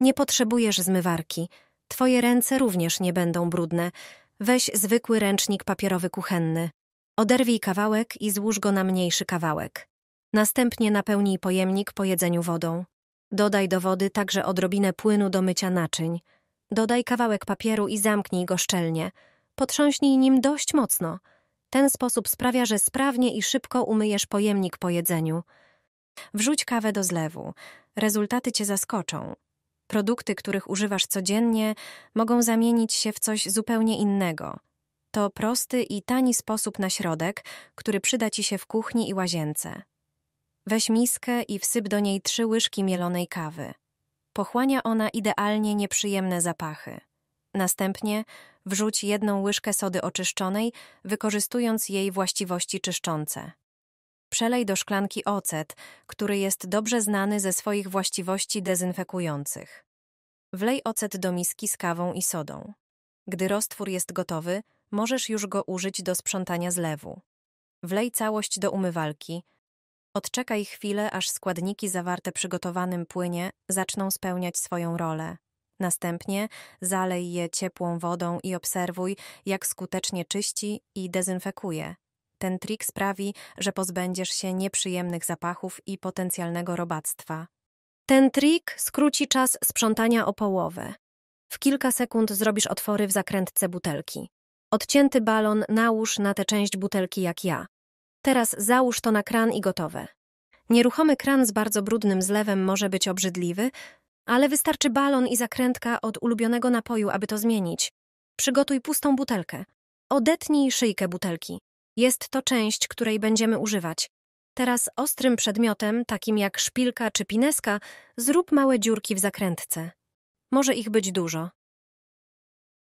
Nie potrzebujesz zmywarki. Twoje ręce również nie będą brudne. Weź zwykły ręcznik papierowy kuchenny. Oderwij kawałek i złóż go na mniejszy kawałek. Następnie napełnij pojemnik po jedzeniu wodą. Dodaj do wody także odrobinę płynu do mycia naczyń. Dodaj kawałek papieru i zamknij go szczelnie. Potrząśnij nim dość mocno. Ten sposób sprawia, że sprawnie i szybko umyjesz pojemnik po jedzeniu. Wrzuć kawę do zlewu. Rezultaty cię zaskoczą. Produkty, których używasz codziennie, mogą zamienić się w coś zupełnie innego. To prosty i tani sposób na środek, który przyda ci się w kuchni i łazience. Weź miskę i wsyp do niej trzy łyżki mielonej kawy. Pochłania ona idealnie nieprzyjemne zapachy. Następnie wrzuć jedną łyżkę sody oczyszczonej, wykorzystując jej właściwości czyszczące. Przelej do szklanki ocet, który jest dobrze znany ze swoich właściwości dezynfekujących. Wlej ocet do miski z kawą i sodą. Gdy roztwór jest gotowy, możesz już go użyć do sprzątania zlewu. Wlej całość do umywalki. Odczekaj chwilę, aż składniki zawarte przygotowanym płynie zaczną spełniać swoją rolę. Następnie zalej je ciepłą wodą i obserwuj, jak skutecznie czyści i dezynfekuje. Ten trik sprawi, że pozbędziesz się nieprzyjemnych zapachów i potencjalnego robactwa. Ten trik skróci czas sprzątania o połowę. W kilka sekund zrobisz otwory w zakrętce butelki. Odcięty balon nałóż na tę część butelki jak ja. Teraz załóż to na kran i gotowe. Nieruchomy kran z bardzo brudnym zlewem może być obrzydliwy, ale wystarczy balon i zakrętka od ulubionego napoju, aby to zmienić. Przygotuj pustą butelkę. Odetnij szyjkę butelki. Jest to część, której będziemy używać. Teraz ostrym przedmiotem, takim jak szpilka czy pineska, zrób małe dziurki w zakrętce. Może ich być dużo.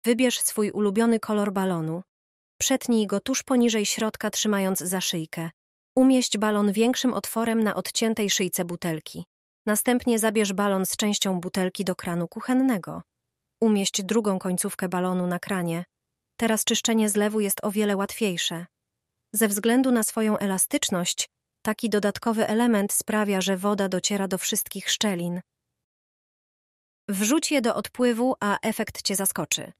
Wybierz swój ulubiony kolor balonu. Przetnij go tuż poniżej środka, trzymając za szyjkę. Umieść balon większym otworem na odciętej szyjce butelki. Następnie zabierz balon z częścią butelki do kranu kuchennego. Umieść drugą końcówkę balonu na kranie. Teraz czyszczenie zlewu jest o wiele łatwiejsze. Ze względu na swoją elastyczność, taki dodatkowy element sprawia, że woda dociera do wszystkich szczelin. Wrzuć je do odpływu, a efekt cię zaskoczy.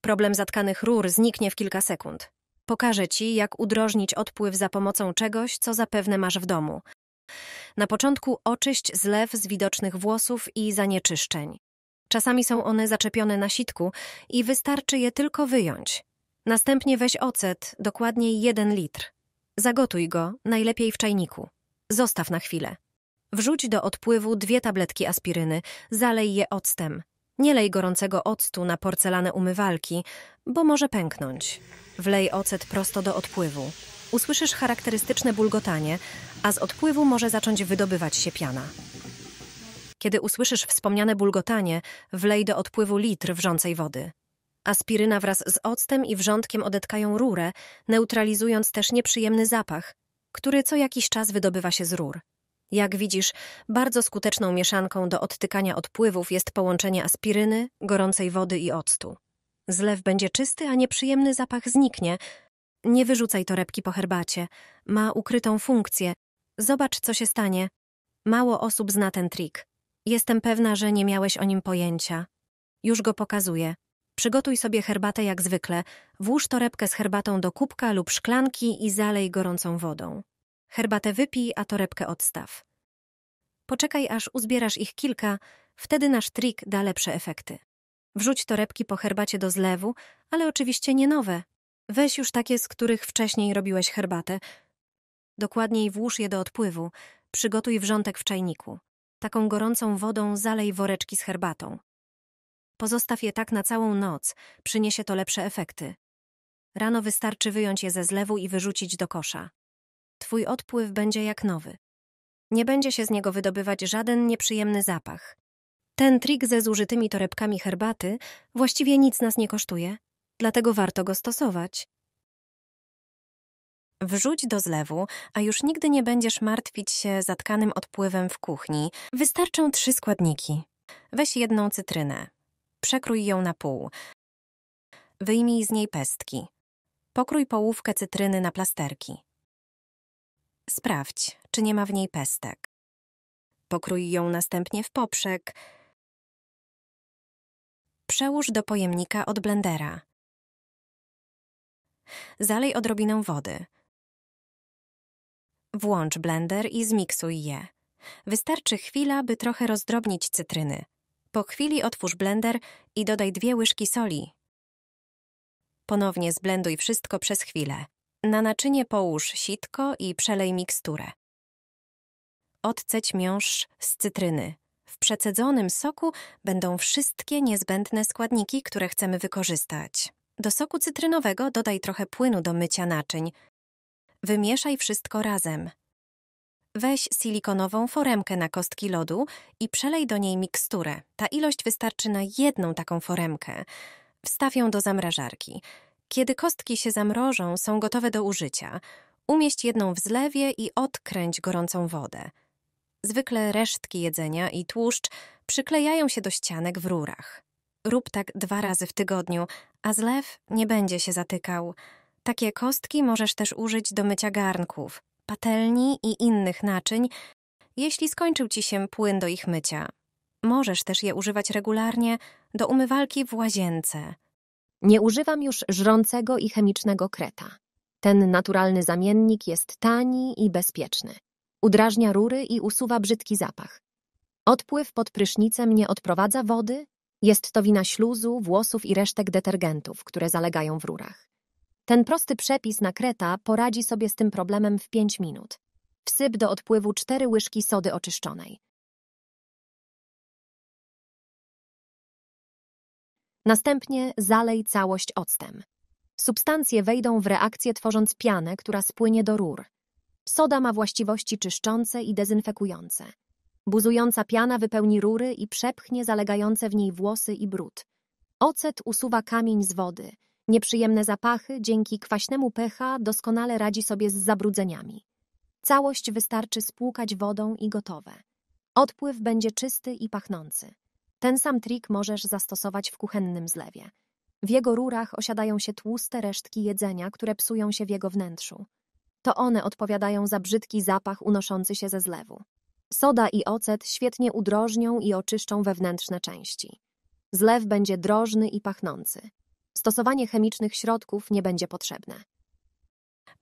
Problem zatkanych rur zniknie w kilka sekund. Pokażę ci, jak udrożnić odpływ za pomocą czegoś, co zapewne masz w domu. Na początku oczyść zlew z widocznych włosów i zanieczyszczeń. Czasami są one zaczepione na sitku i wystarczy je tylko wyjąć. Następnie weź ocet, dokładniej 1 litr. Zagotuj go, najlepiej w czajniku. Zostaw na chwilę. Wrzuć do odpływu dwie tabletki aspiryny, zalej je octem. Nie lej gorącego octu na porcelanę umywalki, bo może pęknąć. Wlej ocet prosto do odpływu. Usłyszysz charakterystyczne bulgotanie, a z odpływu może zacząć wydobywać się piana. Kiedy usłyszysz wspomniane bulgotanie, wlej do odpływu litr wrzącej wody. Aspiryna wraz z octem i wrzątkiem odetkają rurę, neutralizując też nieprzyjemny zapach, który co jakiś czas wydobywa się z rur. Jak widzisz, bardzo skuteczną mieszanką do odtykania odpływów jest połączenie aspiryny, gorącej wody i octu. Zlew będzie czysty, a nieprzyjemny zapach zniknie. Nie wyrzucaj torebki po herbacie. Ma ukrytą funkcję. Zobacz, co się stanie. Mało osób zna ten trik. Jestem pewna, że nie miałeś o nim pojęcia. Już go pokazuję. Przygotuj sobie herbatę jak zwykle, włóż torebkę z herbatą do kubka lub szklanki i zalej gorącą wodą. Herbatę wypij, a torebkę odstaw. Poczekaj, aż uzbierasz ich kilka, wtedy nasz trik da lepsze efekty. Wrzuć torebki po herbacie do zlewu, ale oczywiście nie nowe. Weź już takie, z których wcześniej robiłeś herbatę. Dokładniej włóż je do odpływu. Przygotuj wrzątek w czajniku. Taką gorącą wodą zalej woreczki z herbatą. Pozostaw je tak na całą noc, przyniesie to lepsze efekty. Rano wystarczy wyjąć je ze zlewu i wyrzucić do kosza. Twój odpływ będzie jak nowy. Nie będzie się z niego wydobywać żaden nieprzyjemny zapach. Ten trik ze zużytymi torebkami herbaty właściwie nic nas nie kosztuje, dlatego warto go stosować. Wrzuć do zlewu, a już nigdy nie będziesz martwić się zatkanym odpływem w kuchni. Wystarczą trzy składniki. Weź jedną cytrynę, Przekrój ją na pół. Wyjmij z niej pestki. Pokrój połówkę cytryny na plasterki. Sprawdź, czy nie ma w niej pestek. Pokrój ją następnie w poprzek. Przełóż do pojemnika od blendera. Zalej odrobinę wody. Włącz blender i zmiksuj je. Wystarczy chwila, by trochę rozdrobnić cytryny. Po chwili otwórz blender i dodaj dwie łyżki soli. Ponownie zblenduj wszystko przez chwilę. Na naczynie połóż sitko i przelej miksturę. Odceć miąższ z cytryny. W przecedzonym soku będą wszystkie niezbędne składniki, które chcemy wykorzystać. Do soku cytrynowego dodaj trochę płynu do mycia naczyń. Wymieszaj wszystko razem. Weź silikonową foremkę na kostki lodu i przelej do niej miksturę. Ta ilość wystarczy na jedną taką foremkę. Wstaw ją do zamrażarki. Kiedy kostki się zamrożą, są gotowe do użycia. Umieść jedną w zlewie i odkręć gorącą wodę. Zwykle resztki jedzenia i tłuszcz przyklejają się do ścianek w rurach. Rób tak dwa razy w tygodniu, a zlew nie będzie się zatykał. Takie kostki możesz też użyć do mycia garnków patelni i innych naczyń, jeśli skończył ci się płyn do ich mycia. Możesz też je używać regularnie do umywalki w łazience. Nie używam już żrącego i chemicznego kreta. Ten naturalny zamiennik jest tani i bezpieczny. Udrażnia rury i usuwa brzydki zapach. Odpływ pod prysznicem nie odprowadza wody, jest to wina śluzu, włosów i resztek detergentów, które zalegają w rurach. Ten prosty przepis na kreta poradzi sobie z tym problemem w 5 minut. Wsyp do odpływu 4 łyżki sody oczyszczonej. Następnie zalej całość octem. Substancje wejdą w reakcję tworząc pianę, która spłynie do rur. Soda ma właściwości czyszczące i dezynfekujące. Buzująca piana wypełni rury i przepchnie zalegające w niej włosy i brud. Ocet usuwa kamień z wody – Nieprzyjemne zapachy dzięki kwaśnemu pH doskonale radzi sobie z zabrudzeniami. Całość wystarczy spłukać wodą i gotowe. Odpływ będzie czysty i pachnący. Ten sam trik możesz zastosować w kuchennym zlewie. W jego rurach osiadają się tłuste resztki jedzenia, które psują się w jego wnętrzu. To one odpowiadają za brzydki zapach unoszący się ze zlewu. Soda i ocet świetnie udrożnią i oczyszczą wewnętrzne części. Zlew będzie drożny i pachnący. Stosowanie chemicznych środków nie będzie potrzebne.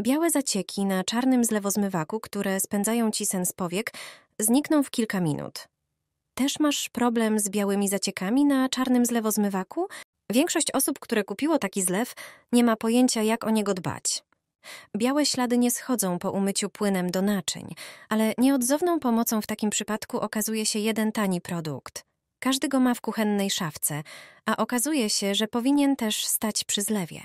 Białe zacieki na czarnym zlewozmywaku, które spędzają ci sen z powiek, znikną w kilka minut. Też masz problem z białymi zaciekami na czarnym zlewozmywaku? Większość osób, które kupiło taki zlew, nie ma pojęcia, jak o niego dbać. Białe ślady nie schodzą po umyciu płynem do naczyń, ale nieodzowną pomocą w takim przypadku okazuje się jeden tani produkt każdy go ma w kuchennej szafce, a okazuje się, że powinien też stać przy zlewie.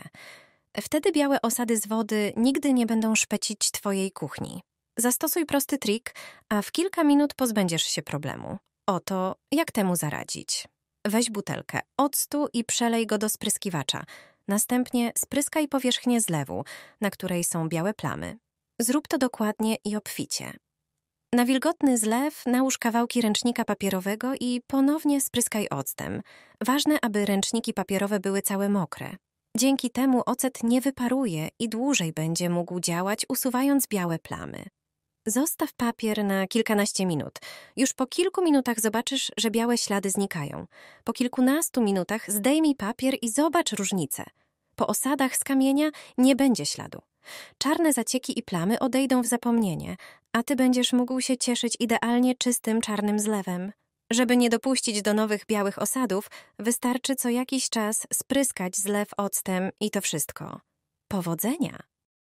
Wtedy białe osady z wody nigdy nie będą szpecić Twojej kuchni. Zastosuj prosty trik, a w kilka minut pozbędziesz się problemu. Oto, jak temu zaradzić. Weź butelkę octu i przelej go do spryskiwacza. Następnie spryskaj powierzchnię zlewu, na której są białe plamy. Zrób to dokładnie i obficie. Na wilgotny zlew nałóż kawałki ręcznika papierowego i ponownie spryskaj octem. Ważne, aby ręczniki papierowe były całe mokre. Dzięki temu ocet nie wyparuje i dłużej będzie mógł działać, usuwając białe plamy. Zostaw papier na kilkanaście minut. Już po kilku minutach zobaczysz, że białe ślady znikają. Po kilkunastu minutach zdejmij papier i zobacz różnicę. Po osadach z kamienia nie będzie śladu. Czarne zacieki i plamy odejdą w zapomnienie, a ty będziesz mógł się cieszyć idealnie czystym czarnym zlewem. Żeby nie dopuścić do nowych białych osadów, wystarczy co jakiś czas spryskać zlew octem i to wszystko. Powodzenia!